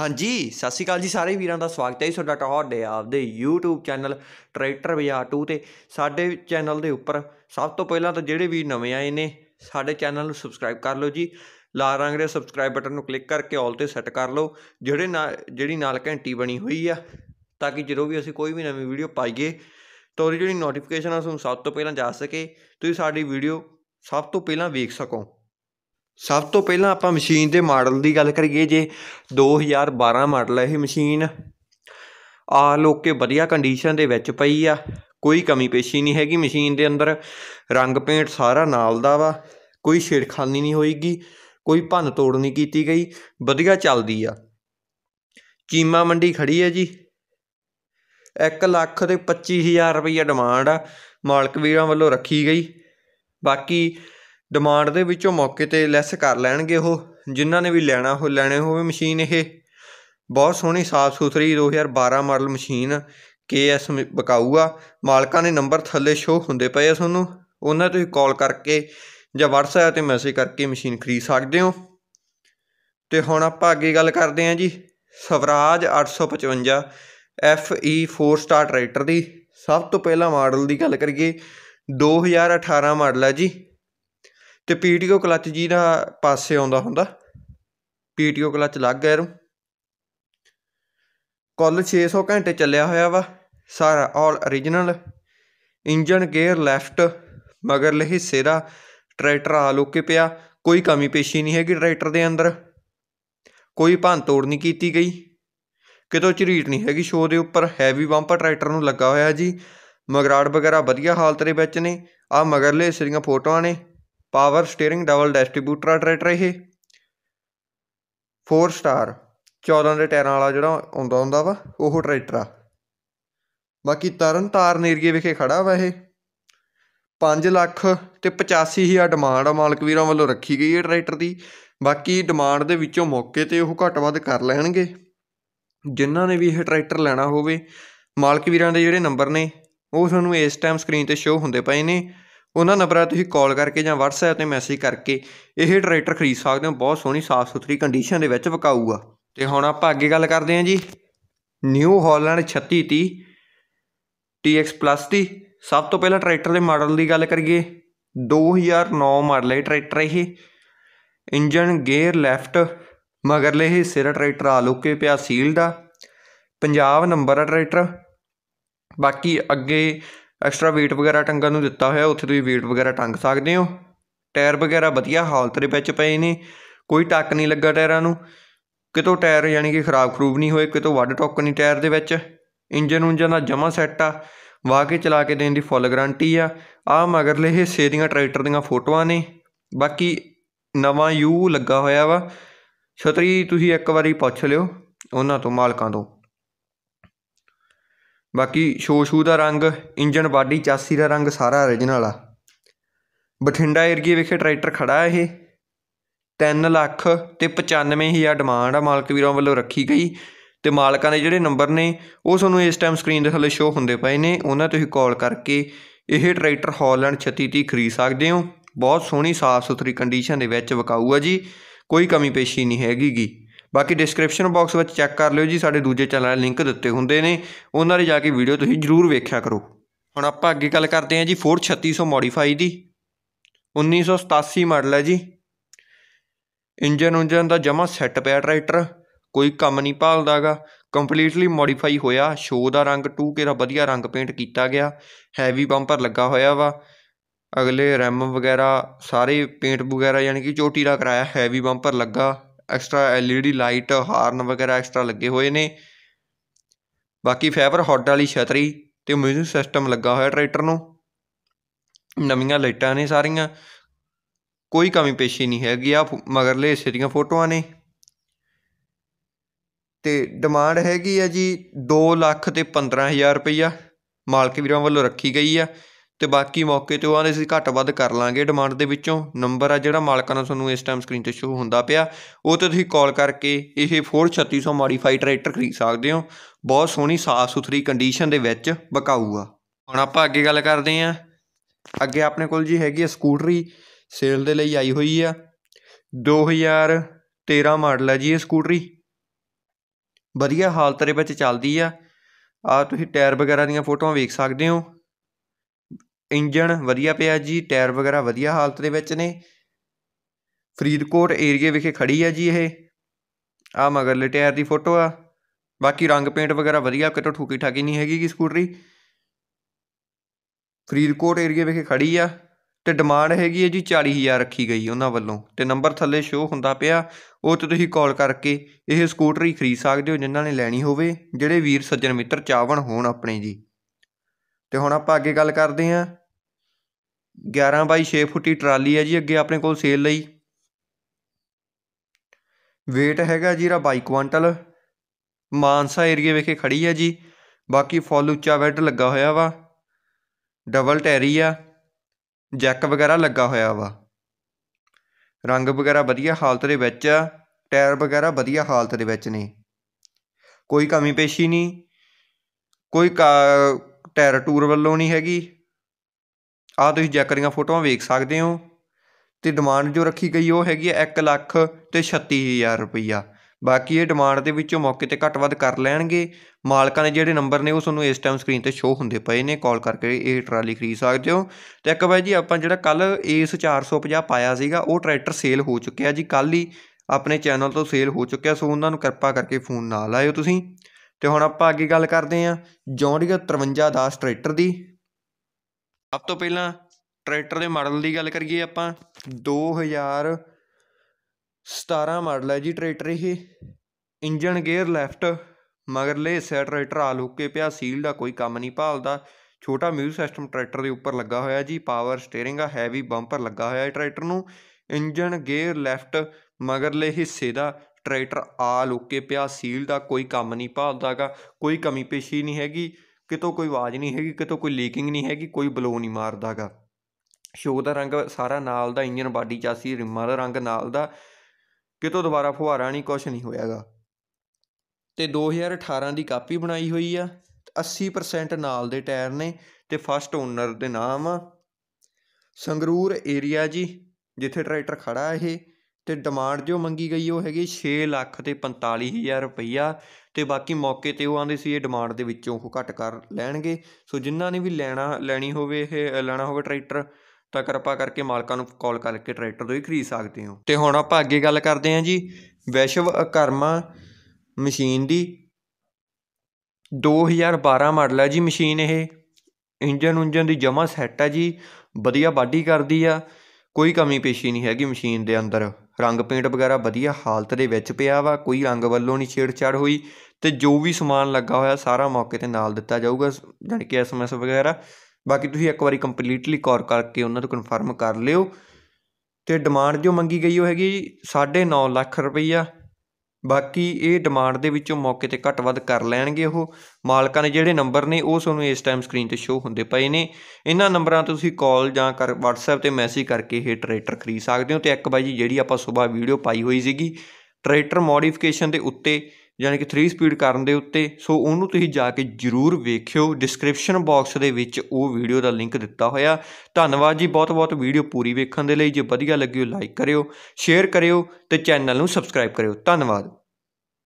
ਹਾਂਜੀ ਸਤਿ ਸ਼੍ਰੀ ਅਕਾਲ ਜੀ ਸਾਰੇ ਵੀਰਾਂ ਦਾ ਸਵਾਗਤ ਹੈ ਜੀ ਤੁਹਾਡਾ ਤੁਹਾਡੇ ਆਪਦੇ YouTube ਚੈਨਲ ਟਰੈਕਟਰ ਬਾਜ਼ਾਰ 2 ਤੇ ਸਾਡੇ ਚੈਨਲ ਦੇ ਉੱਪਰ ਸਭ ਤੋਂ ਪਹਿਲਾਂ ਤਾਂ ਜਿਹੜੇ ਵੀ ਨਵੇਂ ਆਏ ਨੇ ਸਾਡੇ ਚੈਨਲ ਨੂੰ ਸਬਸਕ੍ਰਾਈਬ ਕਰ ਲਓ ਜੀ ਲਾਲ ਰੰਗ ਦੇ ਸਬਸਕ੍ਰਾਈਬ ਬਟਨ ਨੂੰ ਕਲਿੱਕ ਕਰਕੇ ਆਲ ਤੇ ਸੈੱਟ ਕਰ ਲਓ ਜਿਹੜੇ ਨਾਲ ਜਿਹੜੀ ਨਾਲ ਘੰਟੀ ਬਣੀ ਹੋਈ ਆ ਤਾਂ ਕਿ ਜਦੋਂ ਵੀ ਅਸੀਂ ਕੋਈ ਵੀ ਨਵੀਂ ਵੀਡੀਓ ਪਾਈਏ ਤਾਂ ਜਿਹੜੀ ਨੋਟੀਫਿਕੇਸ਼ਨ ਆ ਨੂੰ ਸਭ ਤੋਂ ਪਹਿਲਾਂ ਜਾ ਸਕੇ ਤੁਸੀਂ ਸਾਡੀ ਵੀਡੀਓ ਸਭ ਤੋਂ ਪਹਿਲਾਂ ਵੇਖ ਸਕੋ ਸਭ ਤੋਂ ਪਹਿਲਾਂ ਆਪਾਂ ਮਸ਼ੀਨ ਦੇ ਮਾਡਲ ਦੀ ਗੱਲ ਕਰੀਏ ਜੇ 2012 ਮਾਡਲ ਹੈ ਇਹ ਮਸ਼ੀਨ ਆ ਲੋਕੇ ਵਧੀਆ ਕੰਡੀਸ਼ਨ ਦੇ ਵਿੱਚ ਪਈ ਆ ਕੋਈ ਕਮੀ ਪੇਸ਼ੀ ਨਹੀਂ ਹੈਗੀ ਮਸ਼ੀਨ ਦੇ ਅੰਦਰ ਰੰਗ ਪੇਂਟ ਸਾਰਾ ਨਾਲ ਦਾ ਵਾ ਕੋਈ ਛੇੜਖਾਨੀ ਨਹੀਂ ਹੋਈਗੀ ਕੋਈ ਭੰਨ ਤੋੜ ਨਹੀਂ ਕੀਤੀ ਗਈ ਵਧੀਆ ਚੱਲਦੀ ਆ ਚੀਮਾ ਮੰਡੀ ਖੜੀ ਹੈ ਜੀ 1 ਲੱਖ ਤੇ 25000 ਰੁਪਇਆ ਡਿਮਾਂਡ ਆ ਮਾਲਕ ਵੀਰਾਂ ਵੱਲੋਂ ਰੱਖੀ ਗਈ ਬਾਕੀ ਡਿਮਾਂਡ ਦੇ ਵਿੱਚੋਂ ਮੌਕੇ ਤੇ ਲੈਸ ਕਰ ਲੈਣਗੇ ਉਹ ਜਿਨ੍ਹਾਂ ਨੇ ਵੀ ਲੈਣਾ ਹੋ ਲੈਣੇ ਹੋਵੇ ਮਸ਼ੀਨ ਇਹ ਬਹੁਤ ਸੋਹਣੀ ਸਾਫ ਸੁਥਰੀ 2012 ਮਾਡਲ ਮਸ਼ੀਨ ਕੇਐਸ ਬਕਾਊਆ ਮਾਲਕਾਂ ਦੇ ਨੰਬਰ ਥੱਲੇ ਸ਼ੋ ਹੁੰਦੇ ਪਏ ਆ ਤੁਹਾਨੂੰ ਉਹਨਾਂ ਤੁਸੀਂ ਕਾਲ ਕਰਕੇ ਜਾਂ WhatsApp ਤੇ ਮੈਸੇਜ ਕਰਕੇ ਮਸ਼ੀਨ ਖਰੀਦ ਸਕਦੇ ਹੋ ਤੇ ਹੁਣ ਆਪਾਂ ਅੱਗੇ ਗੱਲ ਕਰਦੇ ਹਾਂ ਜੀ ਸਵਰਾਜ 855 FE 4 ਸਟਾਰ ਟਰੈਕਟਰ ਦੀ ਸਭ ਤੋਂ ਪਹਿਲਾ ਮਾਡਲ ਦੀ ਗੱਲ ਕਰੀਏ 2018 ਮਾਡਲ ਹੈ ਜੀ ਤੇ ਪੀਟੀਓ ਕਲੱਚ ਦਾ ਪਾਸੇ ਆਉਂਦਾ ਹੁੰਦਾ ਪੀਟੀਓ ਕਲੱਚ ਲੱਗ ਗਿਆ ਇਹਨੂੰ ਕੁੱਲ 600 ਘੰਟੇ ਚੱਲਿਆ ਹੋਇਆ ਵਾ ਸਾਰਾ all origignal engine gear left ਮਗਰਲੇ ਹਿੱਸੇ ਦਾ ਟਰੈਕਟਰ ਆ ਲੋਕੇ ਪਿਆ ਕੋਈ ਕਮੀ ਪੇਸ਼ੀ ਨਹੀਂ ਹੈਗੀ ਟਰੈਕਟਰ ਦੇ ਅੰਦਰ ਕੋਈ ਤੋੜ ਨਹੀਂ ਕੀਤੀ ਗਈ ਕਿਤੋਂ ਝਰੀਟ ਨਹੀਂ ਹੈਗੀ ਸ਼ੋ ਦੇ ਉੱਪਰ ਹੈਵੀ ਬੰਪਰ ਟਰੈਕਟਰ ਨੂੰ ਲੱਗਾ ਹੋਇਆ ਜੀ ਮਗਰਾੜ ਵਗੈਰਾ ਵਧੀਆ ਹਾਲਤ ਦੇ ਵਿੱਚ ਨੇ ਆ ਮਗਰਲੇ ਹਿੱਸੇ ਫੋਟੋਆਂ ਨੇ power steering double distributor tractor ਇਹ 4 ਸਟਾਰ 14 ਦੇ ਟਾਇਰਾਂ ਵਾਲਾ ਜਿਹੜਾ ਹੁੰਦਾ ਹੁੰਦਾ ਵਾ ਉਹ ਟਰੈਕਟਰ ਆ ਬਾਕੀ ਤਰਨ ਤਾਰ ਏਰੀਏ ਵਿਖੇ ਖੜਾ ਵਾ ਇਹ 5 ਲੱਖ ਤੇ 85000 ਡਿਮਾਂਡ ਆ ਮਾਲਕ ਵੀਰਾਂ ਵੱਲੋਂ ਰੱਖੀ ਗਈ ਹੈ ਟਰੈਕਟਰ ਦੀ ਬਾਕੀ ਡਿਮਾਂਡ ਦੇ ਵਿੱਚੋਂ ਮੌਕੇ ਤੇ ਉਹ ਘੱਟ ਵੱਧ ਕਰ ਲੈਣਗੇ ਜਿਨ੍ਹਾਂ ਨੇ ਵੀ ਇਹ ਟਰੈਕਟਰ ਲੈਣਾ ਹੋਵੇ ਮਾਲਕ ਵੀਰਾਂ ਦੇ ਜਿਹੜੇ ਨੰਬਰ ਨੇ ਉਹ ਤੁਹਾਨੂੰ ਇਸ ਟਾਈਮ ਸਕਰੀਨ ਤੇ ਸ਼ੋ ਹੁੰਦੇ ਪਏ ਨੇ ਉਹਨਾਂ ਨੰਬਰਾਂ ਤੁਸੀਂ ਕਾਲ ਕਰਕੇ ਜਾਂ WhatsApp ਤੇ ਮੈਸੇਜ ਕਰਕੇ ਇਹ ਟਰੈਕਟਰ ਖਰੀਦ ਸਕਦੇ ਹੋ ਬਹੁਤ ਸੋਹਣੀ ਸਾਫ਼ ਸੁਥਰੀ ਕੰਡੀਸ਼ਨ ਦੇ ਵਿੱਚ ਵਿਕਾਊ ਆ ਤੇ ਹੁਣ ਆਪਾਂ ਅੱਗੇ ਗੱਲ ਕਰਦੇ ਹਾਂ ਜੀ ਨਿਊ ਹਾਲੈਂਡ 3630 TX ਦੀ ਸਭ ਤੋਂ ਪਹਿਲਾਂ ਟਰੈਕਟਰ ਦੇ ਮਾਡਲ ਦੀ ਗੱਲ ਕਰੀਏ 2009 ਮਾਡਲ ਹੈ ਟਰੈਕਟਰ ਇਹ ਇੰਜਨ ਗੇਅਰ ਲੈਫਟ ਮਗਰਲੇ ਹਿੱਸੇ ਦਾ ਟਰੈਕਟਰ ਆ ਲੋਕੇ ਪਿਆ ਸੀਲਡ ਆ ਪੰਜਾਬ ਨੰਬਰ ਆ ਟਰੈਕਟਰ ਬਾਕੀ ਅੱਗੇ ਐਕਸਟਰਾ ਵੇਟ ਵਗੈਰਾ ਟੰਗਾਂ ਨੂੰ ਦਿੱਤਾ ਹੋਇਆ ਉੱਥੇ ਤੁਸੀਂ ਵੇਟ ਵਗੈਰਾ ਟੰਗ ਸਕਦੇ ਹੋ ਟਾਇਰ ਵਗੈਰਾ ਵਧੀਆ ਹਾਲਤ ਦੇ ਵਿੱਚ ਪਏ ਨੇ ਕੋਈ ਟੱਕ ਨਹੀਂ ਲੱਗਾ ਟਾਇਰਾਂ ਨੂੰ ਕਿਤੋਂ ਟਾਇਰ ਯਾਨੀ ਕਿ ਖਰਾਬ ਖਰੂਬ ਨਹੀਂ ਹੋਏ ਕਿਤੋਂ ਵੱਡ ਟੱਕ ਨਹੀਂ ਟਾਇਰ ਦੇ ਵਿੱਚ ਇੰਜਨ ਉਂਜਨ ਦਾ ਜਮਾ ਸੈੱਟ ਆ ਵਾਕੇ ਕੇ ਚਲਾ ਕੇ ਦੇਣ ਦੀ ਫੁੱਲ ਗਾਰੰਟੀ ਆ ਆ ਮਗਰਲੇ ਹਿੱਸੇ ਦੀਆਂ ਟਰੈਕਟਰ ਦੀਆਂ ਫੋਟੋਆਂ ਨੇ ਬਾਕੀ ਨਵਾਂ ਯੂ ਲੱਗਾ ਹੋਇਆ ਵਾ ਛਤਰੀ ਤੁਸੀਂ ਇੱਕ ਵਾਰੀ ਪੁੱਛ ਲਿਓ ਉਹਨਾਂ ਤੋਂ ਮਾਲਕਾਂ ਤੋਂ ਬਾਕੀ ਸ਼ੋਸ਼ੂ ਦਾ ਰੰਗ ਇੰਜਨ ਬਾਡੀ ਚਾਸੀ ਦਾ ਰੰਗ ਸਾਰਾ origignal ਆ ਬਠਿੰਡਾ ਏਰੀਏ ਵਿਖੇ ਟਰੈਕਟਰ ਖੜਾ ਹੈ ਇਹ 3 ਲੱਖ ਤੇ 95000 ਡਿਮਾਂਡ ਆ ਮਾਲਕ ਵੀਰਾਂ ਵੱਲੋਂ ਰੱਖੀ ਗਈ ਤੇ ਮਾਲਕਾਂ ਦੇ ਜਿਹੜੇ ਨੰਬਰ ਨੇ ਉਹ ਤੁਹਾਨੂੰ ਇਸ ਟਾਈਮ ਸਕਰੀਨ ਦੇ ਥੱਲੇ ਸ਼ੋ ਹੁੰਦੇ ਪਏ ਨੇ ਉਹਨਾਂ ਤੁਸੀਂ ਕਾਲ ਕਰਕੇ ਇਹ ਟਰੈਕਟਰ ਹਾਲੈਂਡ 3630 ਖਰੀਦ ਸਕਦੇ ਹੋ ਬਹੁਤ ਸੋਹਣੀ ਸਾਫ਼ ਸੁਥਰੀ ਕੰਡੀਸ਼ਨ ਦੇ ਵਿੱਚ ਵਿਕਾਊ ਆ ਜੀ ਕੋਈ ਕਮੀ ਪੇਸ਼ੀ ਨਹੀਂ ਹੈਗੀਗੀ ਬਾਕੀ ਡਿਸਕ੍ਰਿਪਸ਼ਨ ਬਾਕਸ ਵਿੱਚ ਚੈੱਕ ਕਰ ਲਿਓ ਜੀ ਸਾਡੇ ਦੂਜੇ ਚੈਨਲ ਦੇ ਲਿੰਕ ਦਿੱਤੇ ਹੁੰਦੇ ਨੇ ਉਹਨਾਂ 'ਤੇ ਜਾ ਕੇ ਵੀਡੀਓ ਤੁਸੀਂ ਜ਼ਰੂਰ ਵੇਖਿਆ ਕਰੋ ਹੁਣ ਆਪਾਂ ਅੱਗੇ ਗੱਲ ਕਰਦੇ ਹਾਂ ਜੀ ਫੋਰਡ 3600 ਮੋਡੀਫਾਈ ਦੀ 1987 ਮਾਡਲ ਹੈ ਜੀ ਇੰਜਨ ਉਂਜਨ ਦਾ ਜਮਾ ਸੈੱਟ ਪਿਆ ਟਰੈਕਟਰ ਕੋਈ ਕੰਮ ਨਹੀਂ ਭਾਲਦਾਗਾ ਕੰਪਲੀਟਲੀ ਮੋਡੀਫਾਈ ਹੋਇਆ ਸ਼ੋ ਦਾ ਰੰਗ 2K ਦਾ ਵਧੀਆ ਰੰਗ ਪੇਂਟ ਕੀਤਾ ਗਿਆ ਹੈਵੀ ਬੰਪਰ ਲੱਗਾ ਹੋਇਆ ਵਾ ਅਗਲੇ ਰੈਮ ਵਗੈਰਾ ਸਾਰੇ ਪੇਂਟ ਵਗੈਰਾ ਯਾਨੀ ਕਿ ਚੋਟੀ ਦਾ ਕਰਾਇਆ ਹੈਵੀ ਬੰਪਰ ਲੱਗਾ ਐਕਸਟਰਾ ਐਲਈਡੀ ਲਾਈਟ ਹਾਰਨ ਵਗੈਰਾ ਐਕਸਟਰਾ ਲੱਗੇ ਹੋਏ ਨੇ ਬਾਕੀ ਫਾਈਬਰ ਹੌਟ ਵਾਲੀ ਛਤਰੀ ਤੇ ਮਿਊਜ਼ਿਕ ਸਿਸਟਮ ਲੱਗਾ ਹੋਇਆ ਟਰੈਕਟਰ ਨੂੰ ਨਵੀਆਂ ਲਾਈਟਾਂ ਨੇ ਸਾਰੀਆਂ ਕੋਈ ਕਮੀ ਪੇਸ਼ੀ ਨਹੀਂ ਹੈਗੀ ਆ ਮਗਰਲੇ ਹਿੱਸੇ ਦੀਆਂ ਫੋਟੋਆਂ ਨੇ ਤੇ ਡਿਮਾਂਡ ਹੈਗੀ ਆ ਜੀ 2 ਲੱਖ ਤੇ 15000 ਰੁਪਈਆ ਮਾਲਕ ਵੀਰਾਂ ਵੱਲੋਂ ਰੱਖੀ ਗਈ ਆ ਤੇ ਬਾਕੀ ਮੌਕੇ 'ਤੇ ਉਹਨਾਂ ਅਸੀਂ ਘੱਟ ਵੱਧ ਕਰ ਲਾਂਗੇ ਡਿਮਾਂਡ ਦੇ ਵਿੱਚੋਂ ਨੰਬਰ ਆ ਜਿਹੜਾ ਮਾਲਕਾਂ ਦਾ ਤੁਹਾਨੂੰ ਇਸ ਟਾਈਮ ਸਕਰੀਨ 'ਤੇ ਸ਼ੋ ਹੁੰਦਾ ਪਿਆ ਉਹ ਤੇ ਤੁਸੀਂ ਕਾਲ ਕਰਕੇ ਇਹ ਫੋਰ 3600 ਮੋਡੀਫਾਈ ਟਰੈਕਟਰ ਖਰੀਦ ਸਕਦੇ ਹੋ ਬਹੁਤ ਸੋਹਣੀ ਸਾਫ਼ ਸੁਥਰੀ ਕੰਡੀਸ਼ਨ ਦੇ ਵਿੱਚ ਬਕਾਊ ਆ ਹੁਣ ਆਪਾਂ ਅੱਗੇ ਗੱਲ ਕਰਦੇ ਆ ਅੱਗੇ ਆਪਣੇ ਕੋਲ ਜੀ ਹੈਗੀ ਆ ਸਕੂਟਰੀ ਸੇਲ ਦੇ ਲਈ ਆਈ ਹੋਈ ਆ 2013 ਮਾਡਲ ਆ ਜੀ ਇਹ ਸਕੂਟਰੀ ਵਧੀਆ ਹਾਲਤ ਦੇ ਵਿੱਚ ਚੱਲਦੀ ਆ ਆ ਤੁਸੀਂ ਟਾਇਰ ਵਗੈਰਾ ਦੀਆਂ ਫੋਟੋਆਂ ਵੇਖ ਸਕਦੇ ਹੋ ਇੰਜਣ ਵਧੀਆ ਪਿਆ ਜੀ ਟਾਇਰ ਵਗੈਰਾ ਵਧੀਆ ਹਾਲਤ ਦੇ ਵਿੱਚ ਨੇ ਫਰੀਦਕੋਟ ਏਰੀਆ ਵਿਖੇ ਖੜੀ ਆ ਜੀ ਇਹ ਆ ਮਗਰਲੇ ਟਾਇਰ ਦੀ ਫੋਟੋ ਆ ਬਾਕੀ ਰੰਗ ਪੇਂਟ ਵਗੈਰਾ ਵਧੀਆ ਕਿਤੋਂ ਠੂਕੀ ਠਾਕੀ ਨਹੀਂ ਹੈਗੀ ਕਿ ਸਕੂਟਰੀ ਫਰੀਦਕੋਟ ਏਰੀਆ ਵਿਖੇ ਖੜੀ ਆ ਤੇ ਡਿਮਾਂਡ ਹੈਗੀ ਹੈ ਜੀ 40000 ਰੱਖੀ ਗਈ ਉਹਨਾਂ ਵੱਲੋਂ ਤੇ ਨੰਬਰ ਥੱਲੇ ਸ਼ੋ ਹੁੰਦਾ ਪਿਆ ਉਹ ਤੇ ਤੁਸੀਂ ਕਾਲ ਕਰਕੇ ਇਹ ਸਕੂਟਰੀ ਖਰੀਦ ਸਕਦੇ ਹੋ ਜਿਨ੍ਹਾਂ ਨੇ ਲੈਣੀ ਹੋਵੇ ਜਿਹੜੇ ਵੀਰ ਸੱਜਣ ਮਿੱਤਰ ਚਾਵਣ ਹੋਣ ਆਪਣੇ ਜੀ ਤੇ ਹੁਣ ਆਪਾਂ ਅੱਗੇ ਗੱਲ ਕਰਦੇ ਆ 11 ਬਾਈ ਛੇ ਫੁੱਟੀ ਟਰਾਲੀ ਹੈ ਜੀ ਅੱਗੇ ਆਪਣੇ ਕੋਲ ਸੇਲ ਲਈ ਵੇਟ ਹੈਗਾ ਜੀ ਇਹਦਾ ਬਾਈ ਕੁਆਂਟਲ ਮਾਨਸਾ ਏਰੀਆ ਵਿਖੇ ਖੜੀ ਹੈ ਜੀ ਬਾਕੀ ਫੁੱਲ ਉੱਚਾ ਬੈੱਡ ਲੱਗਾ ਹੋਇਆ ਵਾ ਡਬਲ ਟੈਰੀ ਆ ਜੈਕ ਵਗੈਰਾ ਲੱਗਾ ਹੋਇਆ ਵਾ ਰੰਗ ਵਗੈਰਾ ਵਧੀਆ ਹਾਲਤ ਦੇ ਵਿੱਚ ਆ ਟਾਇਰ ਵਗੈਰਾ ਵਧੀਆ ਹਾਲਤ ਦੇ ਵਿੱਚ ਨੇ ਕੋਈ ਕਮੀ ਪੇਸ਼ੀ ਨਹੀਂ ਕੋਈ ਟੈਰ ਟੂਰ ਵੱਲੋਂ ਨਹੀਂ ਹੈਗੀ ਆ ਤੁਸੀਂ ਚੈੱਕ ਕਰੀਆਂ ਫੋਟੋਆਂ ਵੇਖ ਸਕਦੇ ਹੋ ਤੇ ਡਿਮਾਂਡ ਜੋ ਰੱਖੀ ਗਈ ਉਹ ਹੈਗੀ ਹੈ 1 ਲੱਖ ਤੇ 36000 ਰੁਪਈਆ ਬਾਕੀ ਇਹ ਡਿਮਾਂਡ ਦੇ ਵਿੱਚੋਂ ਮੌਕੇ ਤੇ ਘੱਟ ਵੱਧ ਕਰ ਲੈਣਗੇ ਮਾਲਕਾਂ ਨੇ ਜਿਹੜੇ ਨੰਬਰ ਨੇ ਉਹ ਤੁਹਾਨੂੰ ਇਸ ਟਾਈਮ ਸਕਰੀਨ ਤੇ ਸ਼ੋ ਹੁੰਦੇ ਪਏ ਨੇ ਕਾਲ ਕਰਕੇ ਇਹ ਟਰਾਲੀ ਖਰੀਦ ਸਕਦੇ ਹੋ ਤੇ ਇੱਕ ਵਾਰ ਜੀ ਆਪਾਂ ਜਿਹੜਾ ਕੱਲ ਏਸ 450 ਪਾਇਆ ਸੀਗਾ ਉਹ ਟਰੈਕਟਰ ਸੇਲ ਹੋ ਚੁੱਕਿਆ ਜੀ ਕੱਲ ਹੀ ਆਪਣੇ ਚੈਨਲ ਤੋਂ ਸੇਲ ਹੋ ਚੁੱਕਿਆ ਸੋ ਉਹਨਾਂ ਨੂੰ ਕਿਰਪਾ ਕਰਕੇ ਫੋਨ ਨਾ ਲਾਇਓ ਤੁਸੀਂ ਤੇ ਹੁਣ ਆਪਾਂ ਅੱਗੇ ਗੱਲ ਕਰਦੇ ਆਂ ਜੌਂਡੀਅਰ 53 ਦਾ ਟਰੈਕਟਰ ਦੀ ਸਭ ਤੋਂ ਪਹਿਲਾਂ ਟਰੈਕਟਰ ਦੇ ਮਾਡਲ ਦੀ ਗੱਲ ਕਰੀਏ ਆਪਾਂ 2017 ਮਾਡਲ ਹੈ ਜੀ ਟਰੈਕਟਰ ਇਹ ਇੰਜਨ ਗੇਅਰ ਲੈਫਟ ਮਗਰਲੇ ਹਿੱਸੇ ਟਰੈਕਟਰ ਆ ਲੁੱਕੇ ਪਿਆ ਸੀਲ ਦਾ ਕੋਈ ਕੰਮ ਨਹੀਂ ਭਾਲਦਾ ਛੋਟਾ ਮਿਊ ਸਿਸਟਮ ਟਰੈਕਟਰ ਦੇ ਉੱਪਰ ਲੱਗਾ ਹੋਇਆ ਜੀ ਪਾਵਰ ਸਟੀਅਰਿੰਗ ਆ ਹੈਵੀ ਬੰਪਰ ਲੱਗਾ ਹੋਇਆ ਹੈ ਟਰੈਕਟਰ ਨੂੰ ਇੰਜਨ ਗੇਅਰ ਲੈਫਟ ਮਗਰਲੇ ਹਿੱਸੇ ਦਾ ਟਰੈਕਟਰ ਆ ਲੁੱਕੇ ਪਿਆ ਸੀਲ ਦਾ ਕੋਈ ਕੰਮ ਨਹੀਂ ਭਾਲਦਾਗਾ ਕੋਈ ਕਮੀ ਪੇਸ਼ੀ ਨਹੀਂ ਹੈਗੀ ਕਿਤੋਂ ਕੋਈ ਆਵਾਜ਼ ਨਹੀਂ ਹੈਗੀ ਕਿਤੋਂ ਕੋਈ ਲੀਕਿੰਗ ਨਹੀਂ ਹੈਗੀ ਕੋਈ ਬਲੋ ਨਹੀਂ ਮਾਰਦਾਗਾ ਸ਼ੋਅ ਦਾ ਰੰਗ ਸਾਰਾ ਨਾਲ ਦਾ ਇੰਜਨ ਬਾਡੀ ਚਾਸੀ ਰਿਮਾਂ ਦਾ ਰੰਗ ਨਾਲ ਦਾ ਕਿਤੋਂ ਦੁਬਾਰਾ ਫੁਹਾਰਾ ਨਹੀਂ ਕੁਝ ਨਹੀਂ ਹੋਇਆਗਾ ਤੇ 2018 ਦੀ ਕਾਪੀ ਬਣਾਈ ਹੋਈ ਆ 80% ਨਾਲ ਦੇ ਟਾਇਰ ਨੇ ਤੇ ਫਸਟ ਓਨਰ ਦੇ ਨਾਮ ਸੰਗਰੂਰ ਏਰੀਆ ਜੀ ਜਿੱਥੇ ਟਰੈਕਟਰ ਖੜਾ ਹੈ ਇਹ ਤੇ ਡਿਮਾਂਡ ਜੋ ਮੰਗੀ ਗਈ ਉਹ ਹੈਗੀ 6 ਲੱਖ ਤੇ 45000 ਰੁਪਇਆ ਤੇ ਬਾਕੀ ਮੌਕੇ 'ਤੇ ਉਹ ਆਂਦੇ ਸੀ ਇਹ ਡਿਮਾਂਡ ਦੇ ਵਿੱਚੋਂ ਉਹ ਘੱਟ ਕਰ ਲੈਣਗੇ ਸੋ ਜਿਨ੍ਹਾਂ ਨੇ ਵੀ ਲੈਣਾ ਲੈਣੀ ਹੋਵੇ ਇਹ ਲੈਣਾ ਹੋਵੇ ਟਰੈਕਟਰ ਤਾਂ ਕਿਰਪਾ ਕਰਕੇ ਮਾਲਕਾਂ ਨੂੰ ਕਾਲ ਕਰਕੇ ਟਰੈਕਟਰ ਤੋਂ ਹੀ ਖਰੀਦ ਸਕਦੇ ਹੋ ਤੇ ਹੁਣ ਆਪਾਂ ਅੱਗੇ ਗੱਲ ਕਰਦੇ ਹਾਂ ਜੀ ਵੈਸ਼ਵ ਕਰਮਾ ਮਸ਼ੀਨ ਦੀ 2012 ਮਾਡਲ ਹੈ ਜੀ ਮਸ਼ੀਨ ਇਹ ਇੰਜਨ ਉੰਜਨ ਦੀ ਜਮਾ ਸੈੱਟ ਹੈ ਜੀ ਵਧੀਆ ਬਾਡੀ ਕਰਦੀ ਆ ਕੋਈ ਕਮੀ ਪੇਸ਼ੀ ਨਹੀਂ ਹੈਗੀ ਮਸ਼ੀਨ ਦੇ ਅੰਦਰ ਰੰਗ ਪੇਂਟ ਵਗੈਰਾ ਵਧੀਆ ਹਾਲਤ ਦੇ ਵਿੱਚ ਪਿਆ ਵਾ ਕੋਈ ਰੰਗ ਵੱਲੋਂ ਨਹੀਂ ਛੇੜਛਾੜ ਹੋਈ ਤੇ ਜੋ ਵੀ ਸਮਾਨ ਲੱਗਾ ਹੋਇਆ ਸਾਰਾ ਮੌਕੇ ਤੇ ਨਾਲ ਦਿੱਤਾ ਜਾਊਗਾ ਜਾਨੀ ਕਿ ਐਸਐਮਐਸ ਵਗੈਰਾ ਬਾਕੀ ਤੁਸੀਂ ਇੱਕ ਵਾਰੀ ਕੰਪਲੀਟਲੀ ਕੌਰ ਕਰਕੇ ਉਹਨਾਂ ਤੋਂ ਕਨਫਰਮ ਕਰ ਲਿਓ ਤੇ ਡਿਮਾਂਡ ਜੋ ਮੰਗੀ ਗਈ ਉਹ ਹੈਗੀ 9.5 ਲੱਖ ਰੁਪਈਆ ਬਾਕੀ ਇਹ ਡਿਮਾਂਡ ਦੇ ਵਿੱਚੋਂ ਮੌਕੇ ਤੇ ਘੱਟ ਵੱਧ ਕਰ ਲੈਣਗੇ ਉਹ ਮਾਲਕਾਂ ਦੇ ਜਿਹੜੇ ਨੰਬਰ ਨੇ ਉਹ ਤੁਹਾਨੂੰ ਇਸ ਟਾਈਮ ਸਕਰੀਨ ਤੇ ਸ਼ੋ ਹੁੰਦੇ ਪਏ ਨੇ ਇਹਨਾਂ ਨੰਬਰਾਂ ਤੋਂ ਤੁਸੀਂ ਕਾਲ ਜਾਂ ਕਰ WhatsApp ਤੇ ਮੈਸੇਜ ਕਰਕੇ ਇਹ ਟਰੈਕਟਰ ਖਰੀਦ ਸਕਦੇ ਹੋ ਤੇ ਇੱਕ ਬਾਈ ਜਿਹੜੀ ਆਪਾਂ ਸਵੇਰ ਵੀਡੀਓ ਪਾਈ ਹੋਈ ਸੀਗੀ ਟਰੈਕਟਰ ਮੋਡੀਫਿਕੇਸ਼ਨ ਦੇ ਉੱਤੇ ਯਾਨੀ ਕਿ 3 ਸਪੀਡ ਕਰਨ ਦੇ ਉੱਤੇ ਸੋ ਉਹਨੂੰ ਤੁਸੀਂ ਜਾ ਕੇ ਜਰੂਰ ਵੇਖਿਓ ਡਿਸਕ੍ਰਿਪਸ਼ਨ ਬਾਕਸ ਦੇ ਵਿੱਚ ਉਹ ਵੀਡੀਓ ਦਾ ਲਿੰਕ ਦਿੱਤਾ ਹੋਇਆ ਧੰਨਵਾਦ ਜੀ ਬਹੁਤ-ਬਹੁਤ ਵੀਡੀਓ ਪੂਰੀ ਵੇਖਣ ਦੇ ਲਈ ਜੇ ਵਧੀਆ ਲੱਗੀ ਹੋ ਲਾਈਕ ਕਰਿਓ ਸ਼ੇਅਰ ਕਰਿਓ ਤੇ ਚੈਨਲ ਨੂੰ ਸਬਸਕ੍ਰਾਈਬ ਕਰਿਓ ਧੰਨਵਾਦ